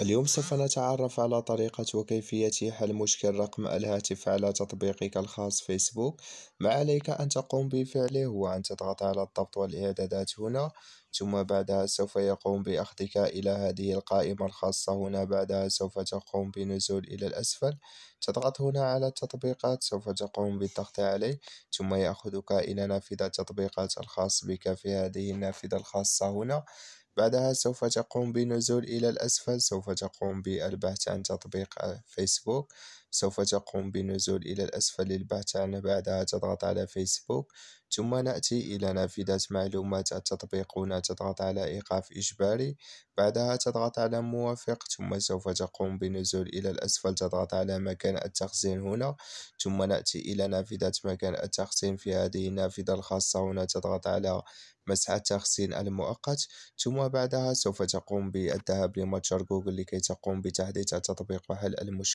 اليوم سوف نتعرف على طريقة وكيفية حل مشكل رقم الهاتف على تطبيقك الخاص فيسبوك ما عليك أن تقوم بفعله هو أن تضغط على الضبط والإعدادات هنا ثم بعدها سوف يقوم بأخذك إلى هذه القائمة الخاصة هنا بعدها سوف تقوم بنزول إلى الأسفل تضغط هنا على التطبيقات سوف تقوم بالضغط عليه ثم يأخذك إلى نافذة التطبيقات الخاص بك في هذه النافذة الخاصة هنا بعدها سوف تقوم بنزول إلى الأسفل سوف تقوم بالبحث عن تطبيق فيسبوك سوف تقوم بنزول إلى الأسفل للبحث عنه بعدها تضغط على فيسبوك ثم نأتي إلى نافذة معلومات التطبيق هنا تضغط على إيقاف إجباري بعدها تضغط على موافق ثم سوف تقوم بنزول إلى الأسفل تضغط على مكان التخزين هنا ثم نأتي إلى نافذة مكان التخزين في هذه النافذة الخاصة هنا تضغط على مسح التخزين المؤقت ثم بعدها سوف تقوم بالذهاب لمتجر جوجل لكي تقوم بتحديث التطبيق وحل المشكلة